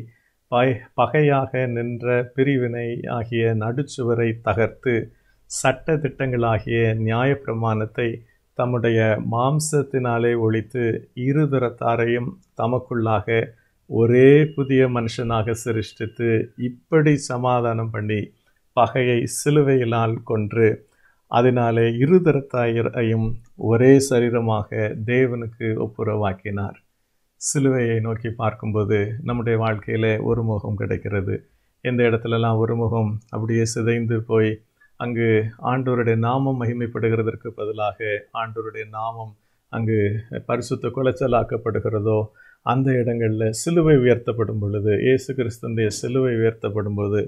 பய பகையாக நின்ற பிரிவினை ஆகிய நடுச்சுவரை தகர்த்து சட்ட திட்டங்களாகிய நியாயப்பிரமாணத்தை தம்முடைய மாம்சத்தினாலே ஒழித்து இருதரத்தாரையும் தமக்குள்ளாக ஒரே புதிய மனுஷனாக சிருஷ்டித்து இப்படி சமாதானம் பண்ணி பகையை சிலுவையினால் கொன்று அதனாலே இருதரத்தாயரையும் ஒரே சரீரமாக தேவனுக்கு ஒப்புரவாக்கினார் சிலுவையை நோக்கி பார்க்கும்போது நம்முடைய வாழ்க்கையில் ஒரு முகம் கிடைக்கிறது எந்த இடத்துலலாம் ஒரு முகம் அப்படியே சிதைந்து போய் அங்கு ஆண்டோருடைய நாமம் மகிமைப்படுகிறதற்கு பதிலாக ஆண்டோருடைய நாமம் அங்கு பரிசுத்த குலைச்சலாக்கப்படுகிறதோ அந்த இடங்களில் சிலுவை உயர்த்தப்படும் பொழுது இயேசு கிறிஸ்தனுடைய சிலுவை உயர்த்தப்படும் போது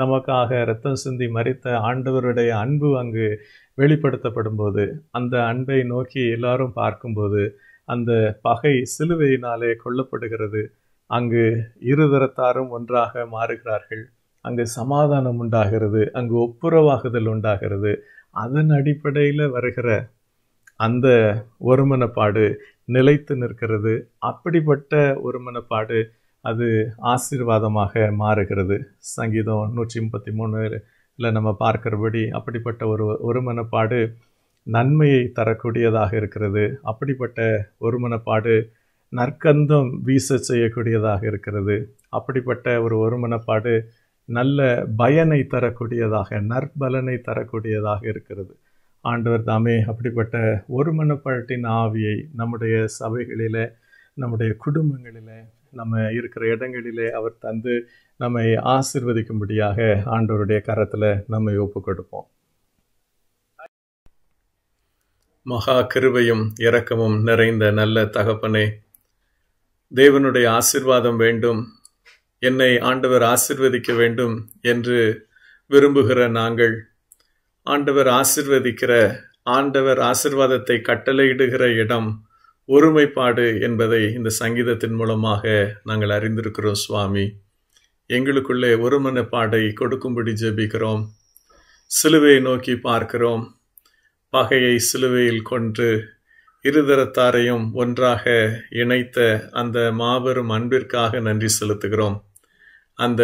நமக்காக ரத்தம் சிந்தி மறித்த ஆண்டவருடைய அன்பு அங்கு வெளிப்படுத்தப்படும் போது அந்த அன்பை நோக்கி எல்லாரும் பார்க்கும்போது அந்த பகை சிலுவையினாலே கொல்லப்படுகிறது அங்கு இருதரத்தாரும் ஒன்றாக மாறுகிறார்கள் அங்கு சமாதானம் உண்டாகிறது அங்கு ஒப்புரவாகுதல் உண்டாகிறது அதன் அடிப்படையில் வருகிற அந்த ஒருமனப்பாடு நிலைத்து நிற்கிறது அப்படிப்பட்ட ஒருமனப்பாடு அது ஆசீர்வாதமாக மாறுகிறது சங்கீதம் நூற்றி முப்பத்தி மூணுல நம்ம பார்க்கிறபடி அப்படிப்பட்ட ஒரு ஒருமனப்பாடு நன்மையை தரக்கூடியதாக இருக்கிறது அப்படிப்பட்ட ஒருமனப்பாடு நற்கந்தம் வீச செய்யக்கூடியதாக இருக்கிறது அப்படிப்பட்ட ஒரு ஒருமனப்பாடு நல்ல பயனை தரக்கூடியதாக நற்பலனை தரக்கூடியதாக இருக்கிறது ஆண்டவர் தாமே அப்படிப்பட்ட ஒரு மனப்பாட்டின் ஆவியை நம்முடைய சபைகளில் நம்முடைய குடும்பங்களில் நம்ம இருக்கிற இடங்களிலே அவர் தந்து நம்மை ஆசிர்வதிக்கும்படியாக ஆண்டவருடைய கரத்தில் நம்மை ஒப்பு கொடுப்போம் மகா கிருபையும் இரக்கமும் நிறைந்த நல்ல தகப்பனே தேவனுடைய ஆசிர்வாதம் வேண்டும் என்னை ஆண்டவர் ஆசிர்வதிக்க வேண்டும் என்று விரும்புகிற நாங்கள் ஆண்டவர் ஆசிர்வதிக்கிற ஆண்டவர் ஆசிர்வாதத்தை கட்டளையிடுகிற இடம் ஒருமைப்பாடு என்பதை இந்த சங்கீதத்தின் மூலமாக நாங்கள் அறிந்திருக்கிறோம் சுவாமி எங்களுக்குள்ளே ஒருமனப்பாடை கொடுக்கும்படி ஜெபிக்கிறோம் சிலுவையை நோக்கி பார்க்கிறோம் பகையை சிலுவையில் கொன்று இருதரத்தாரையும் ஒன்றாக இணைத்த அந்த மாபெரும் அன்பிற்காக நன்றி செலுத்துகிறோம் அந்த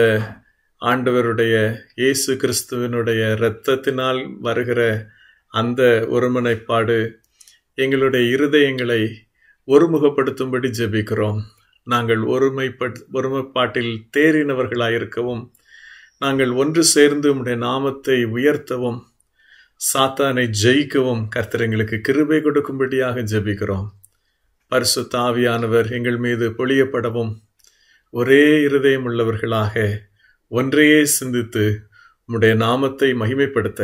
ஆண்டவருடைய இயேசு கிறிஸ்துவனுடைய இரத்தத்தினால் வருகிற அந்த ஒருமுனைப்பாடு எங்களுடைய இருதயங்களை ஒருமுகப்படுத்தும்படி ஜெபிக்கிறோம் நாங்கள் ஒருமைப்பட் ஒருமைப்பாட்டில் தேறினவர்களாயிருக்கவும் நாங்கள் ஒன்று சேர்ந்து உடைய நாமத்தை உயர்த்தவும் சாத்தானை ஜெயிக்கவும் கர்த்தரங்களுக்கு கிருபை கொடுக்கும்படியாக ஜெபிக்கிறோம் பரிசு தாவியானவர் எங்கள் மீது பொழியப்படவும் ஒரே இருதயம் உள்ளவர்களாக ஒன்றையே சிந்தித்து உம்முடைய நாமத்தை மகிமைப்படுத்த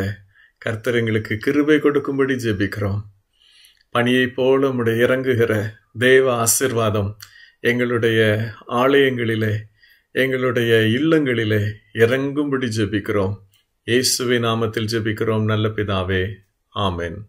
கர்த்தர் எங்களுக்கு கிருபை கொடுக்கும்படி ஜெபிக்கிறோம் பணியை போல உம்முடைய இறங்குகிற தேவ ஆசிர்வாதம் எங்களுடைய ஆலயங்களிலே எங்களுடைய இல்லங்களிலே இறங்கும்படி ஜெபிக்கிறோம் இயேசுவை நாமத்தில் ஜெபிக்கிறோம் நல்ல பிதாவே ஆமேன்